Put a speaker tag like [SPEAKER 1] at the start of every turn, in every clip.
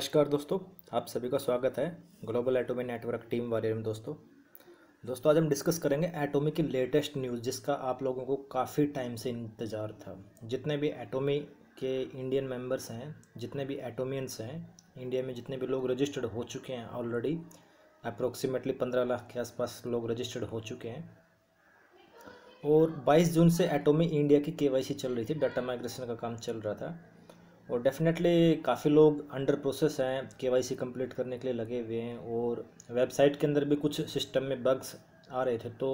[SPEAKER 1] नमस्कार दोस्तों आप सभी का स्वागत है ग्लोबल एटोमी नेटवर्क टीम वाले में दोस्तों दोस्तों आज हम डिस्कस करेंगे एटोमी की लेटेस्ट न्यूज़ जिसका आप लोगों को काफ़ी टाइम से इंतज़ार था जितने भी एटोमी के इंडियन मेंबर्स हैं जितने भी एटोमियंस हैं इंडिया में जितने भी लोग रजिस्टर्ड हो चुके हैं ऑलरेडी अप्रोक्सीमेटली पंद्रह लाख के आसपास लोग रजिस्टर्ड हो चुके हैं और बाईस जून से एटोमी इंडिया की के चल रही थी डाटा माइग्रेशन का काम चल रहा था और डेफिनेटली काफ़ी लोग अंडर प्रोसेस हैं के वाई सी कम्प्लीट करने के लिए लगे हुए हैं और वेबसाइट के अंदर भी कुछ सिस्टम में बग्स आ रहे थे तो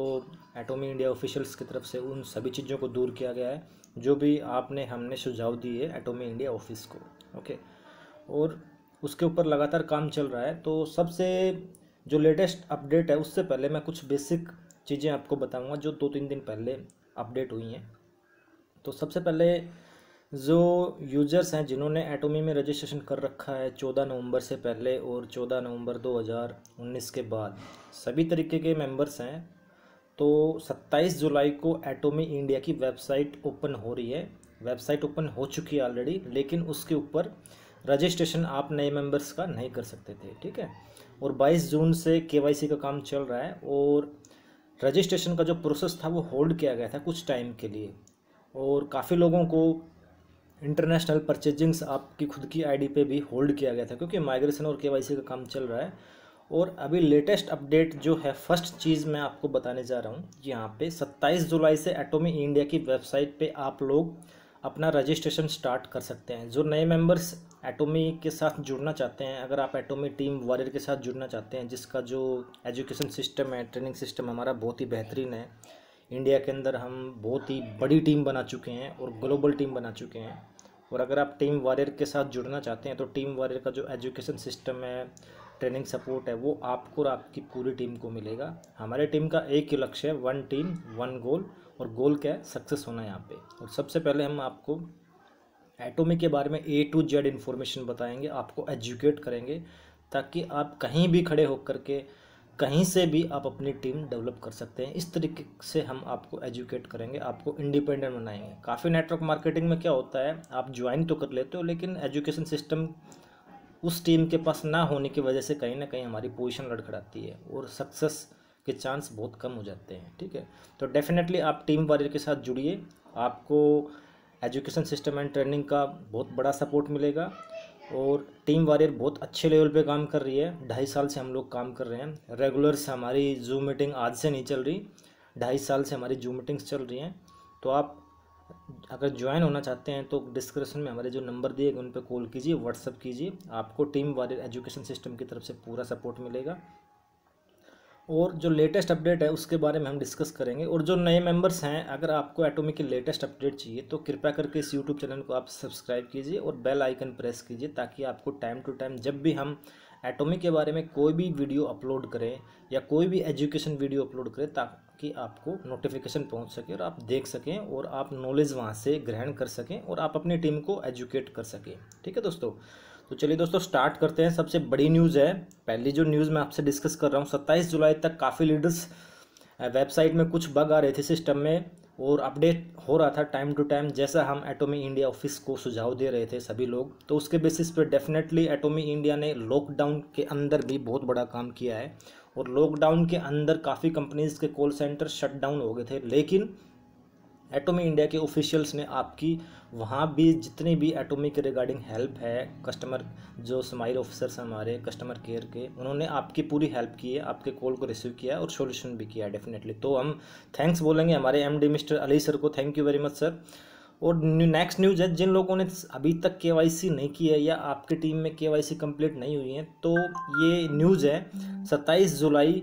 [SPEAKER 1] एटोमी इंडिया ऑफिशियल्स की तरफ से उन सभी चीज़ों को दूर किया गया है जो भी आपने हमने सुझाव दिए एटोमी इंडिया ऑफिस को ओके और उसके ऊपर लगातार काम चल रहा है तो सबसे जो लेटेस्ट अपडेट है उससे पहले मैं कुछ बेसिक चीज़ें आपको बताऊंगा जो दो तीन दिन पहले अपडेट हुई हैं तो सबसे पहले जो यूज़र्स हैं जिन्होंने एटोमी में रजिस्ट्रेशन कर रखा है 14 नवंबर से पहले और 14 नवंबर 2019 के बाद सभी तरीके के मेंबर्स हैं तो 27 जुलाई को एटोमी इंडिया की वेबसाइट ओपन हो रही है वेबसाइट ओपन हो चुकी है ऑलरेडी लेकिन उसके ऊपर रजिस्ट्रेशन आप नए मेंबर्स का नहीं कर सकते थे ठीक है और 22 जून से के का, का काम चल रहा है और रजिस्ट्रेशन का जो प्रोसेस था वो होल्ड किया गया था कुछ टाइम के लिए और काफ़ी लोगों को इंटरनेशनल परचेजिंग्स आपकी खुद की आईडी पे भी होल्ड किया गया था क्योंकि माइग्रेशन और केवाईसी का काम चल रहा है और अभी लेटेस्ट अपडेट जो है फर्स्ट चीज़ मैं आपको बताने जा रहा हूँ यहाँ पे 27 जुलाई से एटोमी इंडिया की वेबसाइट पे आप लोग अपना रजिस्ट्रेशन स्टार्ट कर सकते हैं जो नए मेंबर्स एटोमी के साथ जुड़ना चाहते हैं अगर आप एटोमी टीम वॉरियर के साथ जुड़ना चाहते हैं जिसका जो एजुकेशन सिस्टम है ट्रेनिंग सिस्टम हमारा बहुत ही बेहतरीन है इंडिया के अंदर हम बहुत ही बड़ी टीम बना चुके हैं और ग्लोबल टीम बना चुके हैं और अगर आप टीम वारियर के साथ जुड़ना चाहते हैं तो टीम वारियर का जो एजुकेशन सिस्टम है ट्रेनिंग सपोर्ट है वो आपको और आपकी पूरी टीम को मिलेगा हमारे टीम का एक ही लक्ष्य है वन टीम वन गोल और गोल क्या है सक्सेस होना है यहाँ पे और सबसे पहले हम आपको एटोमी के बारे में ए टू जेड इन्फॉर्मेशन बताएंगे आपको एजुकेट करेंगे ताकि आप कहीं भी खड़े होकर के कहीं से भी आप अपनी टीम डेवलप कर सकते हैं इस तरीके से हम आपको एजुकेट करेंगे आपको इंडिपेंडेंट बनाएंगे काफ़ी नेटवर्क मार्केटिंग में क्या होता है आप ज्वाइन तो कर लेते हो लेकिन एजुकेशन सिस्टम उस टीम के पास ना होने की वजह से कहीं ना कहीं हमारी पोजिशन लड़खड़ाती है और सक्सेस के चांस बहुत कम हो जाते हैं ठीक है तो डेफिनेटली आप टीम वारियर के साथ जुड़िए आपको एजुकेशन सिस्टम एंड ट्रेनिंग का बहुत बड़ा सपोर्ट मिलेगा और टीम वारियर बहुत अच्छे लेवल पे काम कर रही है ढाई साल से हम लोग काम कर रहे हैं रेगुलर से हमारी जूम मीटिंग आज से नहीं चल रही ढाई साल से हमारी जूम मीटिंग्स चल रही हैं तो आप अगर ज्वाइन होना चाहते हैं तो डिस्क्रिप्शन में हमारे जो नंबर दिए गए उन पर कॉल कीजिए व्हाट्सअप कीजिए आपको टीम वारियर एजुकेशन सिस्टम की तरफ से पूरा सपोर्ट मिलेगा और जो लेटेस्ट अपडेट है उसके बारे में हम डिस्कस करेंगे और जो नए मेंबर्स हैं अगर आपको एटोमी की लेटेस्ट अपडेट चाहिए तो कृपया करके इस यूट्यूब चैनल को आप सब्सक्राइब कीजिए और बेल आइकन प्रेस कीजिए ताकि आपको टाइम टू टाइम जब भी हम एटोमी के बारे में कोई भी वीडियो अपलोड करें या कोई भी एजुकेशन वीडियो अपलोड करें ताकि आपको नोटिफिकेशन पहुँच सके और आप देख सकें और आप नॉलेज वहाँ से ग्रहण कर सकें और आप अपनी टीम को एजुकेट कर सकें ठीक है दोस्तों तो चलिए दोस्तों स्टार्ट करते हैं सबसे बड़ी न्यूज़ है पहली जो न्यूज़ मैं आपसे डिस्कस कर रहा हूँ सत्ताईस जुलाई तक काफ़ी लीडर्स वेबसाइट में कुछ बग आ रहे थे सिस्टम में और अपडेट हो रहा था टाइम टू टाइम जैसा हम एटोमी इंडिया ऑफिस को सुझाव दे रहे थे सभी लोग तो उसके बेसिस पर डेफिनेटली एटोमी इंडिया ने लॉकडाउन के अंदर भी बहुत बड़ा काम किया है और लॉकडाउन के अंदर काफ़ी कंपनीज़ के कॉल सेंटर शट डाउन हो गए थे लेकिन एटोमी इंडिया के ऑफिशियल्स ने आपकी वहाँ भी जितने भी एटोमी के रिगार्डिंग हेल्प है कस्टमर जो स्माइल ऑफिसर्स हैं हमारे कस्टमर केयर के उन्होंने आपकी पूरी हेल्प की है आपके कॉल को रिसीव किया और सोल्यूशन भी किया डेफिनेटली तो हम थैंक्स बोलेंगे हमारे एम मिस्टर अली सर को thank you very much sir और नेक्स्ट न्यूज है जिन लोगों ने अभी तक के नहीं की है या आपकी टीम में के वाई कंप्लीट नहीं हुई है तो ये न्यूज़ है सत्ताईस जुलाई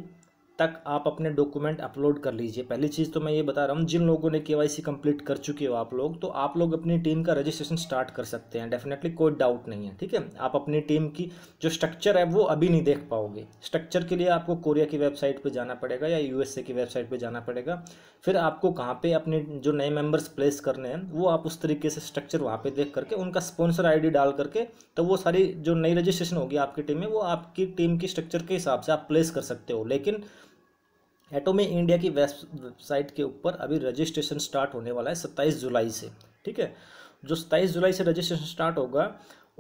[SPEAKER 1] तक आप अपने डॉक्यूमेंट अपलोड कर लीजिए पहली चीज़ तो मैं ये बता रहा हूँ जिन लोगों ने के कंप्लीट कर चुके हो आप लोग तो आप लोग अपनी टीम का रजिस्ट्रेशन स्टार्ट कर सकते हैं डेफिनेटली कोई डाउट नहीं है ठीक है आप अपनी टीम की जो स्ट्रक्चर है वो अभी नहीं देख पाओगे स्ट्रक्चर के लिए आपको कोरिया की वेबसाइट पर जाना पड़ेगा या यू की वेबसाइट पर जाना पड़ेगा फिर आपको कहाँ पर अपने जो नए मेम्बर्स प्लेस करने हैं वो आप उस तरीके से स्ट्रक्चर वहाँ पर देख करके उनका स्पॉन्सर आई डाल करके तो वो सारी जो नई रजिस्ट्रेशन होगी आपकी टीम में वो आपकी टीम की स्ट्रक्चर के हिसाब से आप प्लेस कर सकते हो लेकिन एटोमी इंडिया की वेबसाइट के ऊपर अभी रजिस्ट्रेशन स्टार्ट होने वाला है सत्ताईस जुलाई से ठीक है जो सत्ताईस जुलाई से रजिस्ट्रेशन स्टार्ट होगा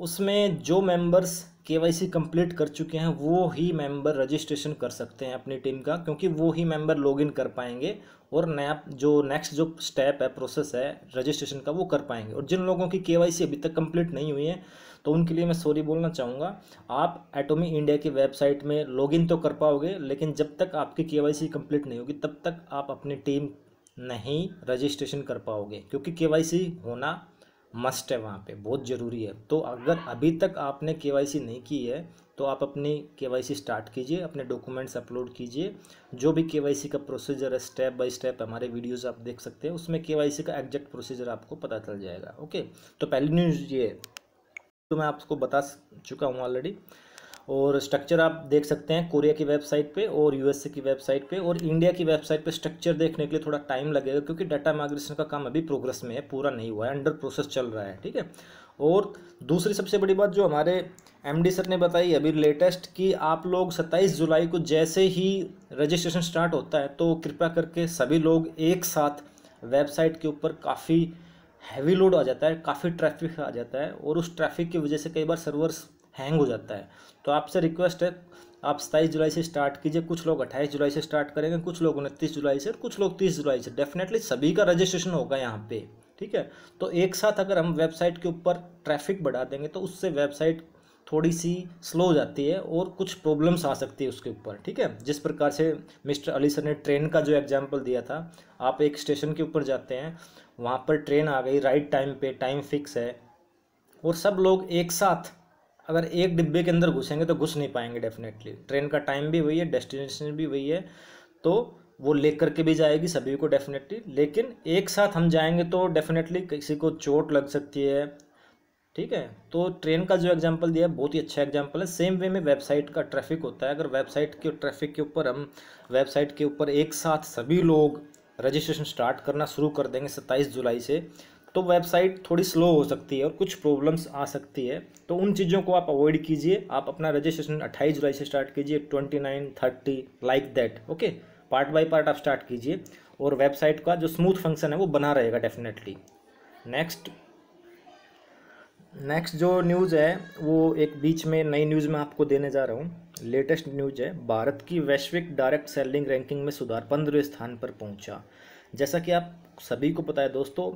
[SPEAKER 1] उसमें जो मेंबर्स के वाई सी कंप्लीट कर चुके हैं वो ही मेंबर रजिस्ट्रेशन कर सकते हैं अपनी टीम का क्योंकि वो ही मेंबर लॉगिन कर पाएंगे और नया जो नेक्स्ट जो स्टेप है प्रोसेस है रजिस्ट्रेशन का वो कर पाएंगे और जिन लोगों की केवाईसी सी अभी तक कंप्लीट नहीं हुई है तो उनके लिए मैं सॉरी बोलना चाहूँगा आप एटोमी इंडिया की वेबसाइट में लॉगिन तो कर पाओगे लेकिन जब तक आपकी के वाई नहीं होगी तब तक आप अपनी टीम नहीं रजिस्ट्रेशन कर पाओगे क्योंकि के होना मस्ट है वहाँ पे बहुत ज़रूरी है तो अगर अभी तक आपने के नहीं की है तो आप अपनी के स्टार्ट कीजिए अपने डॉक्यूमेंट्स अपलोड कीजिए जो भी के का प्रोसीजर है स्टेप बाय स्टेप हमारे वीडियोस आप देख सकते हैं उसमें के का एग्जैक्ट प्रोसीजर आपको पता चल जाएगा ओके तो पहली न्यूज़ ये तो मैं आपको बता चुका हूँ ऑलरेडी और स्ट्रक्चर आप देख सकते हैं कोरिया की वेबसाइट पे और यूएसए की वेबसाइट पे और इंडिया की वेबसाइट पे स्ट्रक्चर देखने के लिए थोड़ा टाइम लगेगा क्योंकि डाटा माइग्रेशन का काम अभी प्रोग्रेस में है पूरा नहीं हुआ है अंडर प्रोसेस चल रहा है ठीक है और दूसरी सबसे बड़ी बात जो हमारे एमडी सर ने बताई अभी लेटेस्ट कि आप लोग 27 जुलाई को जैसे ही रजिस्ट्रेशन स्टार्ट होता है तो कृपया करके सभी लोग एक साथ वेबसाइट के ऊपर काफ़ी हैवी लोड आ जाता है काफ़ी ट्रैफिक आ जाता है और उस ट्रैफिक की वजह से कई बार सर्वर्स हैंग हो जाता है तो आपसे रिक्वेस्ट है आप सताईस जुलाई से स्टार्ट कीजिए कुछ लोग अट्ठाईस जुलाई से स्टार्ट करेंगे कुछ लोग उनतीस जुलाई से और कुछ लोग तीस जुलाई से डेफिनेटली सभी का रजिस्ट्रेशन होगा यहाँ पे ठीक है तो एक साथ अगर हम वेबसाइट के ऊपर ट्रैफिक बढ़ा देंगे तो उससे वेबसाइट थोड़ी सी स्लो हो जाती है और कुछ प्रॉब्लम्स आ सकती है उसके ऊपर ठीक है जिस प्रकार से मिस्टर अली सर ने ट्रेन का जो एग्जाम्पल दिया था आप एक स्टेशन के ऊपर जाते हैं वहाँ पर ट्रेन आ गई राइट टाइम पे टाइम फिक्स है और सब लोग एक साथ अगर एक डिब्बे के अंदर घुसेंगे तो घुस नहीं पाएंगे डेफिनेटली ट्रेन का टाइम भी वही है डेस्टिनेशन भी वही है तो वो ले करके भी जाएगी सभी को डेफिनेटली लेकिन एक साथ हम जाएंगे तो डेफिनेटली किसी को चोट लग सकती है ठीक है तो ट्रेन का जो एग्जाम्पल दिया है बहुत ही अच्छा एग्जाम्पल है सेम वे में वेबसाइट का ट्रैफिक होता है अगर वेबसाइट के ट्रैफिक के ऊपर हम वेबसाइट के ऊपर एक साथ सभी लोग रजिस्ट्रेशन स्टार्ट करना शुरू कर देंगे सत्ताईस जुलाई से तो वेबसाइट थोड़ी स्लो हो सकती है और कुछ प्रॉब्लम्स आ सकती है तो उन चीज़ों को आप अवॉइड कीजिए आप अपना रजिस्ट्रेशन अट्ठाईस जुलाई से स्टार्ट कीजिए nine thirty like that okay part by part आप स्टार्ट कीजिए और वेबसाइट का जो स्मूथ फंक्शन है वो बना रहेगा डेफिनेटली नेक्स्ट नेक्स्ट जो न्यूज़ है वो एक बीच में नई न्यूज़ में आपको देने जा रहा हूँ लेटेस्ट न्यूज है भारत की वैश्विक डायरेक्ट सेलिंग रैंकिंग में सुधार पंद्रह स्थान पर पहुँचा जैसा कि आप सभी को पता है दोस्तों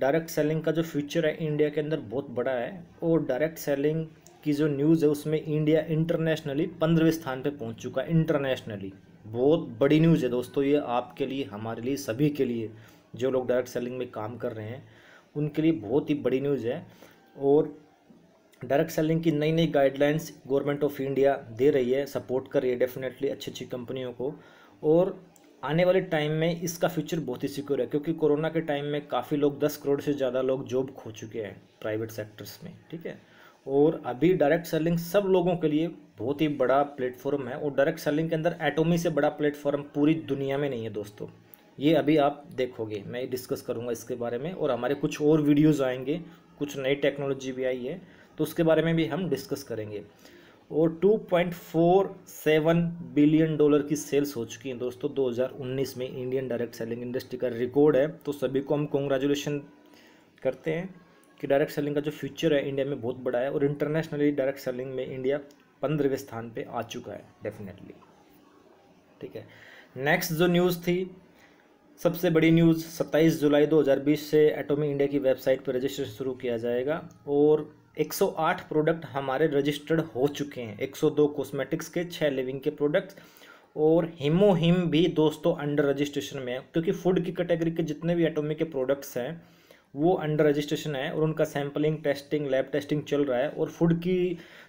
[SPEAKER 1] डायरेक्ट सेलिंग का जो फ्यूचर है इंडिया के अंदर बहुत बड़ा है और डायरेक्ट सेलिंग की जो न्यूज़ है उसमें इंडिया इंटरनेशनली पंद्रहवें स्थान पे पहुंच चुका है इंटरनेशनली बहुत बड़ी न्यूज़ है दोस्तों ये आपके लिए हमारे लिए सभी के लिए जो लोग डायरेक्ट सेलिंग में काम कर रहे हैं उनके लिए बहुत ही बड़ी न्यूज़ है और डायरेक्ट सेलिंग की नई नई गाइडलाइंस गवर्नमेंट ऑफ इंडिया दे रही है सपोर्ट कर रही है डेफिनेटली अच्छी अच्छी कंपनियों को और आने वाले टाइम में इसका फ्यूचर बहुत ही सिक्योर है क्योंकि कोरोना के टाइम में काफ़ी लोग दस करोड़ से ज़्यादा लोग जॉब खो चुके हैं प्राइवेट सेक्टर्स में ठीक है और अभी डायरेक्ट सेलिंग सब लोगों के लिए बहुत ही बड़ा प्लेटफॉर्म है और डायरेक्ट सेलिंग के अंदर एटोमी से बड़ा प्लेटफॉर्म पूरी दुनिया में नहीं है दोस्तों ये अभी आप देखोगे मैं डिस्कस करूँगा इसके बारे में और हमारे कुछ और वीडियोज़ आएंगे कुछ नई टेक्नोलॉजी भी आई है तो उसके बारे में भी हम डिस्कस करेंगे और 2.47 बिलियन डॉलर की सेल्स हो चुकी हैं दोस्तों 2019 में इंडियन डायरेक्ट सेलिंग इंडस्ट्री का रिकॉर्ड है तो सभी को हम कॉन्ग्रेचुलेशन करते हैं कि डायरेक्ट सेलिंग का जो फ्यूचर है इंडिया में बहुत बड़ा है और इंटरनेशनली डायरेक्ट सेलिंग में इंडिया पंद्रहवें स्थान पर आ चुका है डेफिनेटली ठीक है नेक्स्ट जो न्यूज़ थी सबसे बड़ी न्यूज़ 27 जुलाई 2020 से एटोमी इंडिया की वेबसाइट पर रजिस्ट्रेशन शुरू किया जाएगा और 108 प्रोडक्ट हमारे रजिस्टर्ड हो चुके हैं 102 कॉस्मेटिक्स के छः लिविंग के प्रोडक्ट्स और हिमो हिम भी दोस्तों अंडर रजिस्ट्रेशन में है क्योंकि फूड की कैटेगरी के जितने भी एटोमी के प्रोडक्ट्स हैं वो अंडर रजिस्ट्रेशन है और उनका सैम्पलिंग टेस्टिंग लैब टेस्टिंग चल रहा है और फूड की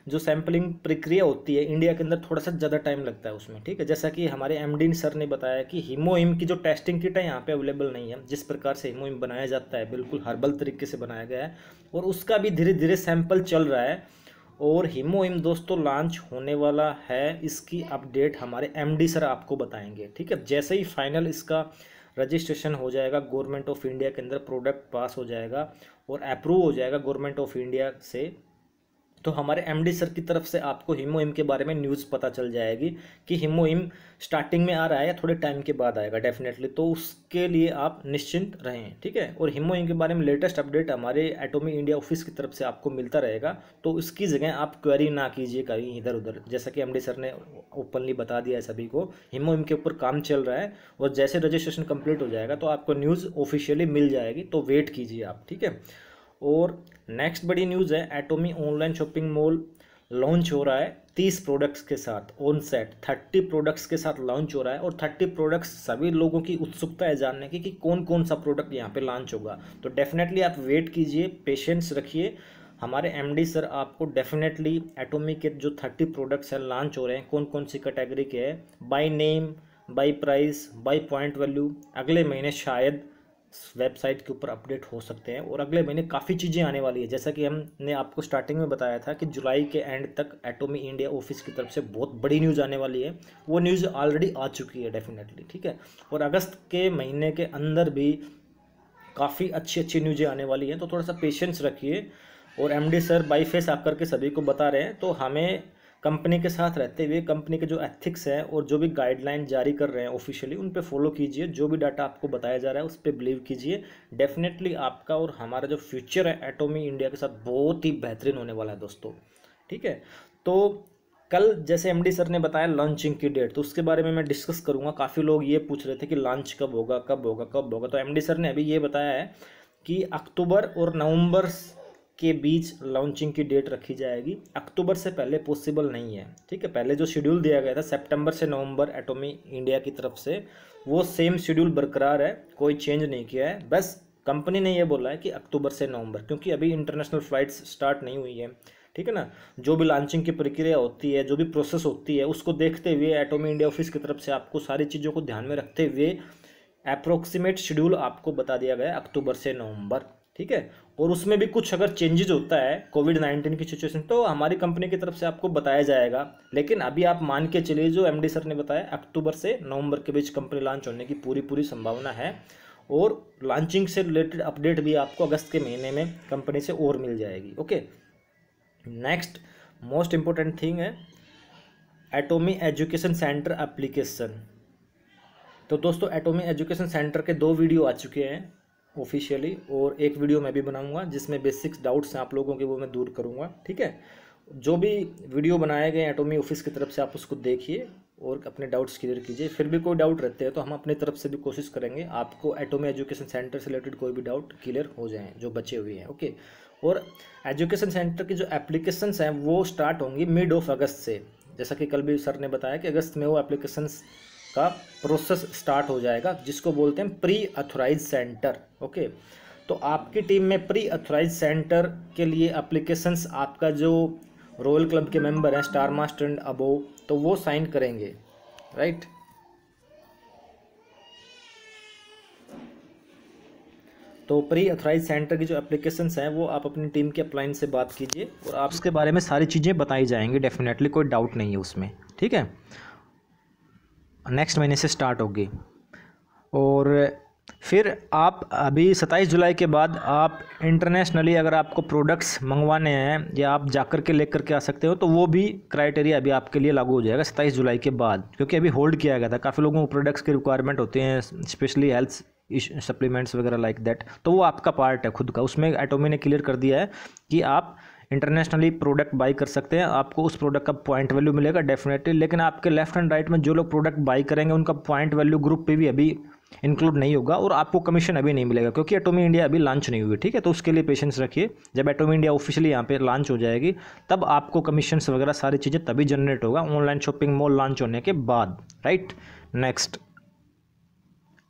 [SPEAKER 1] जो सैम्पलिंग प्रक्रिया होती है इंडिया के अंदर थोड़ा सा ज़्यादा टाइम लगता है उसमें ठीक है जैसा कि हमारे एम सर ने बताया कि हीमोइम की जो टेस्टिंग किट है यहाँ पे अवेलेबल नहीं है जिस प्रकार से हीमोइम बनाया जाता है बिल्कुल हर्बल तरीके से बनाया गया है और उसका भी धीरे धीरे सैम्पल चल रहा है और हीमोइम दोस्तों लॉन्च होने वाला है इसकी अपडेट हमारे एमडी सर आपको बताएंगे ठीक है जैसे ही फाइनल इसका रजिस्ट्रेशन हो जाएगा गवर्नमेंट ऑफ इंडिया के अंदर प्रोडक्ट पास हो जाएगा और अप्रूव हो जाएगा गवर्नमेंट ऑफ इंडिया से तो हमारे एमडी सर की तरफ से आपको हिमो इम के बारे में न्यूज़ पता चल जाएगी कि हिमो इम स्टार्टिंग में आ रहा है या थोड़े टाइम के बाद आएगा डेफिनेटली तो उसके लिए आप निश्चिंत रहें ठीक है और हिमोइम के बारे में लेटेस्ट अपडेट हमारे एटोमी इंडिया ऑफिस की तरफ से आपको मिलता रहेगा तो उसकी जगह आप क्वेरी ना कीजिए कहीं इधर उधर जैसा कि एम सर ने ओपनली बता दिया है सभी को हिमो इम के ऊपर काम चल रहा है और जैसे रजिस्ट्रेशन कम्प्लीट हो जाएगा तो आपको न्यूज़ ऑफिशियली मिल जाएगी तो वेट कीजिए आप ठीक है और नेक्स्ट बड़ी न्यूज़ है Atomy online shopping mall launch हो रहा है तीस प्रोडक्ट्स के साथ ऑन सेट थर्टी प्रोडक्ट्स के साथ लॉन्च हो रहा है और थर्टी प्रोडक्ट्स सभी लोगों की उत्सुकता है जानने की कि कौन कौन सा प्रोडक्ट यहाँ पे लॉन्च होगा तो डेफिनेटली आप वेट कीजिए पेशेंस रखिए हमारे एमडी सर आपको डेफिनेटली एटोमी के जो थर्टी प्रोडक्ट्स हैं लॉन्च हो रहे हैं कौन कौन सी कैटेगरी के हैं by name by price by point value अगले महीने शायद वेबसाइट के ऊपर अपडेट हो सकते हैं और अगले महीने काफ़ी चीज़ें आने वाली है जैसा कि हमने आपको स्टार्टिंग में बताया था कि जुलाई के एंड तक एटोमी इंडिया ऑफिस की तरफ से बहुत बड़ी न्यूज़ आने वाली है वो न्यूज़ ऑलरेडी आ चुकी है डेफिनेटली ठीक है और अगस्त के महीने के अंदर भी काफ़ी अच्छी अच्छी न्यूज़ें आने वाली हैं तो थोड़ा सा पेशेंस रखिए और एम सर बाई फेस आप करके सभी को बता रहे हैं तो हमें कंपनी के साथ रहते हुए कंपनी के जो एथिक्स हैं और जो भी गाइडलाइन जारी कर रहे हैं ऑफिशियली उन पे फॉलो कीजिए जो भी डाटा आपको बताया जा रहा है उस पर बिलीव कीजिए डेफिनेटली आपका और हमारा जो फ्यूचर है एटोमी इंडिया के साथ बहुत ही बेहतरीन होने वाला है दोस्तों ठीक है तो कल जैसे एमडी सर ने बताया लॉन्चिंग की डेट तो उसके बारे में मैं डिस्कस करूंगा काफ़ी लोग ये पूछ रहे थे कि लॉन्च कब होगा कब होगा कब होगा तो एमडी सर ने अभी ये बताया है कि अक्टूबर और नवंबर के बीच लॉन्चिंग की डेट रखी जाएगी अक्टूबर से पहले पॉसिबल नहीं है ठीक है पहले जो शेड्यूल दिया गया था सितंबर से नवंबर एटोमी इंडिया की तरफ से वो सेम शेड्यूल बरकरार है कोई चेंज नहीं किया है बस कंपनी ने ये बोला है कि अक्टूबर से नवंबर क्योंकि अभी इंटरनेशनल फ़्लाइट्स स्टार्ट नहीं हुई है ठीक है ना जो भी लॉन्चिंग की प्रक्रिया होती है जो भी प्रोसेस होती है उसको देखते हुए एटोमी इंडिया ऑफिस की तरफ से आपको सारी चीज़ों को ध्यान में रखते हुए अप्रोक्सीमेट शेड्यूल आपको बता दिया गया अक्टूबर से नवंबर ठीक है और उसमें भी कुछ अगर चेंजेज होता है कोविड नाइन्टीन की सिचुएशन तो हमारी कंपनी की तरफ से आपको बताया जाएगा लेकिन अभी आप मान के चलिए जो एम सर ने बताया अक्टूबर से नवंबर के बीच कंपनी लॉन्च होने की पूरी पूरी संभावना है और लॉन्चिंग से रिलेटेड अपडेट भी आपको अगस्त के महीने में कंपनी से और मिल जाएगी okay next most important thing है एटोमी एजुकेशन सेंटर एप्लीकेशन तो दोस्तों एटोमी एजुकेशन सेंटर के दो वीडियो आ चुके हैं ऑफिशियली और एक वीडियो मैं भी बनाऊंगा जिसमें बेसिक्स डाउट्स हैं आप लोगों के वो मैं दूर करूंगा ठीक है जो भी वीडियो बनाए गए एटोमी ऑफिस की तरफ से आप उसको देखिए और अपने डाउट्स क्लियर कीजिए फिर भी कोई डाउट रहते हैं तो हम अपनी तरफ से भी कोशिश करेंगे आपको एटोमी एजुकेशन सेंटर से रिलेटेड कोई भी डाउट क्लियर हो जाएँ जो बचे हुए हैं ओके और एजुकेशन सेंटर की जो एप्लीकेशंस हैं वो स्टार्ट होंगी मिड ऑफ अगस्त से जैसा कि कल भी सर ने बताया कि अगस्त में वो एप्लीकेशंस का प्रोसेस स्टार्ट हो जाएगा जिसको बोलते हैं प्री अथोराइज सेंटर ओके तो आपकी टीम में प्री अथोराइज सेंटर के लिए अप्लीकेशंस आपका जो रॉयल क्लब के मेंबर हैं स्टार मास्टर एंड अबो तो वो साइन करेंगे राइट तो प्री अथोराइज सेंटर की जो एप्लीकेशंस हैं वो आप अपनी टीम के अपलाइन से बात कीजिए और आप उसके बारे में सारी चीज़ें बताई जाएंगी डेफिनेटली कोई डाउट नहीं है उसमें ठीक है नेक्स्ट महीने से स्टार्ट होगी और फिर आप अभी सत्ताईस जुलाई के बाद आप इंटरनेशनली अगर आपको प्रोडक्ट्स मंगवाने हैं या आप जाकर के लेकर के आ सकते हो तो वो भी क्राइटेरिया अभी आपके लिए लागू हो जाएगा सत्ताईस जुलाई के बाद क्योंकि अभी होल्ड किया गया था काफ़ी लोगों को प्रोडक्ट्स की रिक्वायरमेंट होते हैं स्पेशली हेल्थ सप्लीमेंट्स वगैरह लाइक दैट तो वो आपका पार्ट है खुद का उसमें एटोमी ने क्लियर कर दिया है कि आप इंटरनेशनली प्रोडक्ट बाई कर सकते हैं आपको उस प्रोडक्ट का पॉइंट वैल्यू मिलेगा डेफिनेटली लेकिन आपके लेफ्ट एंड राइट में जो लोग प्रोडक्ट बाई करेंगे उनका पॉइंट वैल्यू ग्रुप पे भी अभी इंक्लूड नहीं होगा और आपको कमीशन अभी नहीं मिलेगा क्योंकि एटोमी इंडिया अभी लॉन्च नहीं हुई ठीक है तो उसके लिए पेशेंस रखिए जब एटोमी इंडिया ऑफिशियली यहाँ पे लॉन्च हो जाएगी तब आपको कमीशन वगैरह सारी चीज़ें तभी जनरेट होगा ऑनलाइन शॉपिंग मॉल लॉन्च होने के बाद राइट नेक्स्ट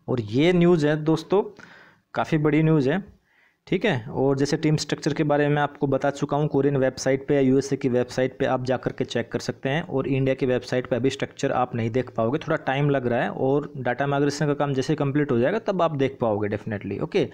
[SPEAKER 1] और ये न्यूज़ है दोस्तों काफ़ी बड़ी न्यूज़ है ठीक है और जैसे टीम स्ट्रक्चर के बारे में आपको बता चुका हूँ कोरियन वेबसाइट पे या यूएसए की वेबसाइट पे आप जाकर के चेक कर सकते हैं और इंडिया की वेबसाइट पे अभी स्ट्रक्चर आप नहीं देख पाओगे थोड़ा टाइम लग रहा है और डाटा माइग्रेशन का काम जैसे कंप्लीट हो जाएगा तब आप देख पाओगे डेफिनेटली ओके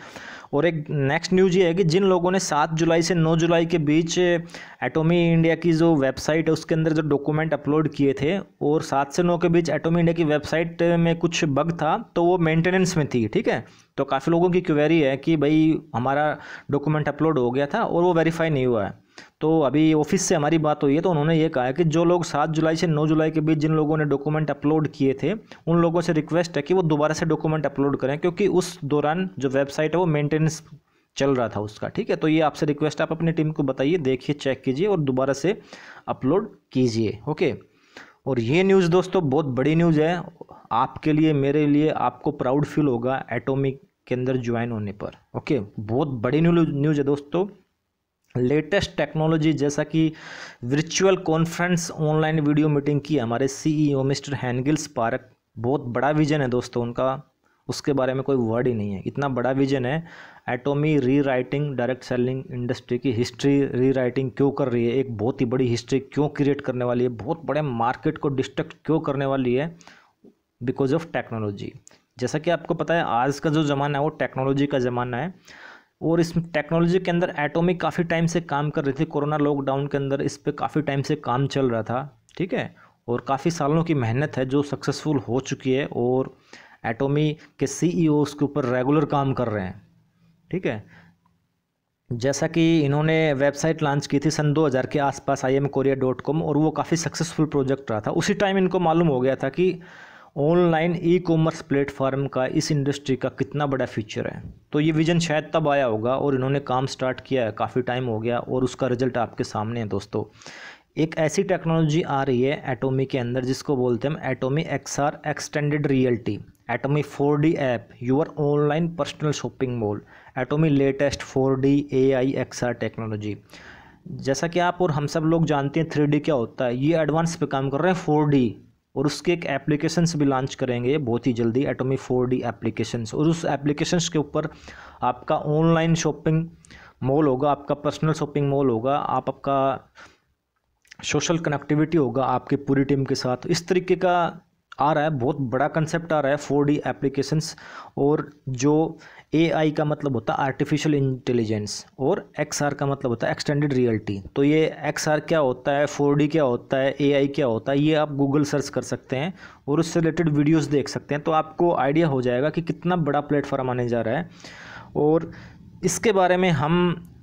[SPEAKER 1] और एक नेक्स्ट न्यूज़ ये है कि जिन लोगों ने सात जुलाई से नौ जुलाई के बीच एटोमी इंडिया की जो वेबसाइट है उसके अंदर जो डॉक्यूमेंट अपलोड किए थे और सात से नौ के बीच एटोमी इंडिया की वेबसाइट में कुछ बग था तो वो मेंटेनेंस में थी ठीक है तो काफ़ी लोगों की क्वेरी है कि भाई हमारा डॉक्यूमेंट अपलोड हो गया था और वो वेरीफाई नहीं हुआ है तो अभी ऑफिस से हमारी बात हुई है तो उन्होंने ये कहा है कि जो लोग सात जुलाई से नौ जुलाई के बीच जिन लोगों ने डॉक्यूमेंट अपलोड किए थे उन लोगों से रिक्वेस्ट है कि वो दोबारा से डॉक्यूमेंट अपलोड करें क्योंकि उस दौरान जो वेबसाइट है वो मेंटेनेंस चल रहा था उसका ठीक है तो ये आपसे रिक्वेस्ट आप अपनी टीम को बताइए देखिए चेक कीजिए और दोबारा से अपलोड कीजिए ओके और ये न्यूज़ दोस्तों बहुत बड़ी न्यूज़ है आपके लिए मेरे लिए आपको प्राउड फील होगा एटॉमिक के अंदर ज्वाइन होने पर ओके बहुत बड़ी न्यूज़ है दोस्तों लेटेस्ट टेक्नोलॉजी जैसा कि virtual conference online video meeting की हमारे सीईओ मिस्टर हैनगिल्स पार्क बहुत बड़ा विजन है दोस्तों उनका उसके बारे में कोई वर्ड ही नहीं है इतना बड़ा विजन है Atomy rewriting direct selling industry की हिस्ट्री रीराइटिंग क्यों कर रही है एक बहुत ही बड़ी हिस्ट्री क्यों क्रिएट करने वाली है बहुत बड़े मार्केट को डिस्ट्रक्ट क्यों करने वाली है बिकॉज ऑफ टेक्नोलॉजी जैसा कि आपको पता है आज का जो ज़माना है वो टेक्नोलॉजी का ज़माना है और इस टेक्नोलॉजी के अंदर एटोमी काफ़ी टाइम से काम कर रही थी कोरोना लॉकडाउन के अंदर इस पर काफ़ी टाइम से काम चल रहा था ठीक है और काफ़ी सालों की मेहनत है जो सक्सेसफुल हो चुकी है और एटोमी के सी ई उसके ऊपर रेगुलर काम कर रहे हैं ठीक है जैसा कि इन्होंने वेबसाइट लॉन्च की थी सन 2000 के आसपास I am Korea dot com और वो काफ़ी सक्सेसफुल प्रोजेक्ट रहा था उसी टाइम इनको मालूम हो गया था कि ऑनलाइन ई कॉमर्स प्लेटफॉर्म का इस इंडस्ट्री का कितना बड़ा फ्यूचर है तो ये विज़न शायद तब आया होगा और इन्होंने काम स्टार्ट किया है काफ़ी टाइम हो गया और उसका रिजल्ट आपके सामने है दोस्तों एक ऐसी टेक्नोलॉजी आ रही है एटोमी के अंदर जिसको बोलते हैं हम Atomy X R extended reality Atomy four D app your online personal shopping mall Atomy latest four D A I X R technology जैसा कि आप और हम सब लोग जानते हैं थ्री डी क्या होता है ये एडवांस पे काम कर रहे हैं फोर डी और उसके एक एप्लीकेशंस भी लॉन्च करेंगे बहुत ही जल्दी एटोमी फोर डी एप्लीकेशंस और उस एप्लीकेशंस के ऊपर आपका ऑनलाइन शॉपिंग मॉल होगा आपका पर्सनल शॉपिंग मॉल होगा आप आपका सोशल कनेक्टिविटी होगा आपकी पूरी टीम के साथ इस तरीके का आ रहा है बहुत बड़ा कंसेप्ट आ रहा है फोर डी एप्लीकेशंस और जो ए का मतलब होता है आर्टिफिशियल इंटेलिजेंस और एक्स का मतलब होता है एक्सटेंडेड रियलिटी तो ये एक्स क्या होता है फोर क्या होता है ए क्या होता है ये आप गूगल सर्च कर सकते हैं और उससे रिलेटेड वीडियोज़ देख सकते हैं तो आपको आइडिया हो जाएगा कि कितना बड़ा प्लेटफॉर्म आने जा रहा है और इसके बारे में हम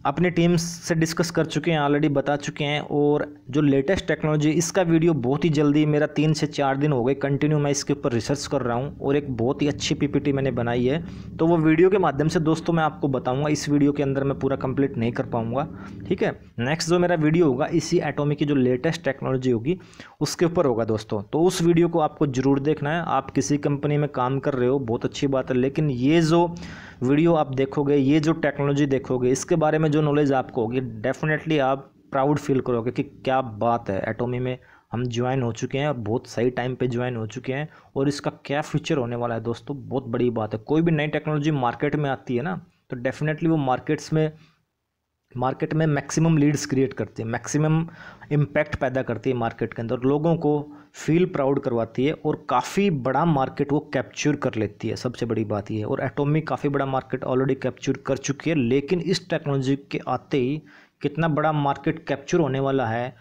[SPEAKER 1] अपनी टीम से डिस्कस कर चुके हैं ऑलरेडी बता चुके हैं और जो लेटेस्ट टेक्नोलॉजी इसका वीडियो बहुत ही जल्दी मेरा तीन से चार दिन हो गए कंटिन्यू मैं इसके ऊपर रिसर्च कर रहा हूँ और एक बहुत ही अच्छी पीपीटी मैंने बनाई है तो वो वीडियो के माध्यम से दोस्तों मैं आपको बताऊँगा इस वीडियो के अंदर मैं पूरा कम्प्लीट नहीं कर पाऊँगा ठीक है नेक्स्ट जो मेरा वीडियो होगा इसी एटोमी की जो लेटेस्ट टेक्नोलॉजी होगी उसके ऊपर होगा दोस्तों तो उस वीडियो को आपको ज़रूर देखना है आप किसी कंपनी में काम कर रहे हो बहुत अच्छी बात है लेकिन ये जो वीडियो आप देखोगे ये जो टेक्नोलॉजी देखोगे इसके बारे में जो नॉलेज आपको होगी डेफिनेटली आप प्राउड फील करोगे कि क्या बात है एटोमी में हम ज्वाइन हो चुके हैं और बहुत सही टाइम पे ज्वाइन हो चुके हैं और इसका क्या फ्यूचर होने वाला है दोस्तों बहुत बड़ी बात है कोई भी नई टेक्नोलॉजी मार्केट में आती है ना तो डेफिनेटली वो मार्केट्स में मार्केट में मैक्सिमम लीड्स क्रिएट करती है मैक्सिमम इम्पैक्ट पैदा करती है मार्केट के अंदर लोगों को फील प्राउड करवाती है और काफ़ी बड़ा मार्केट वो कैप्चर कर लेती है सबसे बड़ी बात यह है और एटोमी काफ़ी बड़ा मार्केट ऑलरेडी कैप्चर कर चुकी है लेकिन इस टेक्नोलॉजी के आते ही कितना बड़ा मार्केट कैप्चर होने वाला है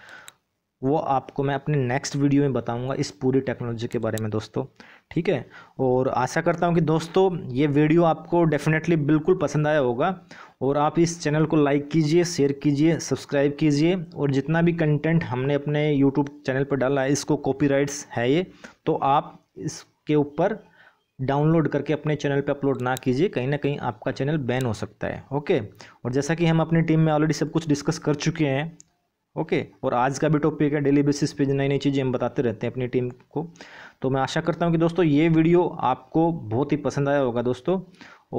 [SPEAKER 1] वो आपको मैं अपने नेक्स्ट वीडियो में बताऊंगा इस पूरी टेक्नोलॉजी के बारे में दोस्तों ठीक है और आशा करता हूँ कि दोस्तों ये वीडियो आपको डेफिनेटली बिल्कुल पसंद आया होगा और आप इस चैनल को लाइक कीजिए शेयर कीजिए सब्सक्राइब कीजिए और जितना भी कंटेंट हमने अपने यूट्यूब चैनल पर डाला है इसको कॉपी है ये तो आप इसके ऊपर डाउनलोड करके अपने चैनल पे अपलोड ना कीजिए कहीं ना कहीं आपका चैनल बैन हो सकता है ओके और जैसा कि हम अपनी टीम में ऑलरेडी सब कुछ डिस्कस कर चुके हैं ओके और आज का भी टॉपिक है डेली बेसिस पे नई नई चीज़ें हम बताते रहते हैं अपनी टीम को तो मैं आशा करता हूँ कि दोस्तों ये वीडियो आपको बहुत ही पसंद आया होगा दोस्तों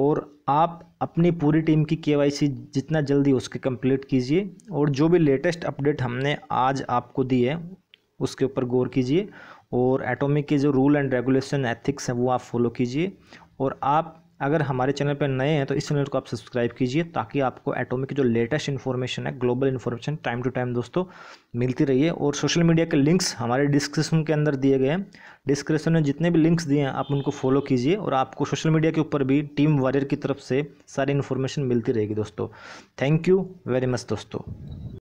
[SPEAKER 1] और आप अपनी पूरी टीम की के जितना जल्दी उसके कंप्लीट कीजिए और जो भी लेटेस्ट अपडेट हमने आज आपको दी है उसके ऊपर गौर कीजिए और एटॉमिक के जो रूल एंड रेगुलेशन एथिक्स हैं वो आप फॉलो कीजिए और आप अगर हमारे चैनल पर नए हैं तो इस चैनल को आप सब्सक्राइब कीजिए ताकि आपको एटॉमिक की जो लेटेस्ट इन्फॉर्मेशन है global information time to time दोस्तों मिलती रहिए और सोशल मीडिया के लिंक्स हमारे डिस्क्रिप्शन के अंदर दिए गए हैं डिस्क्रिप्शन में जितने भी लिंक्स दिए हैं आप उनको फॉलो कीजिए और आपको सोशल मीडिया के ऊपर भी टीम वॉरियर की तरफ से सारी इन्फॉर्मेशन मिलती रहेगी दोस्तों थैंक यू वेरी मच दोस्तों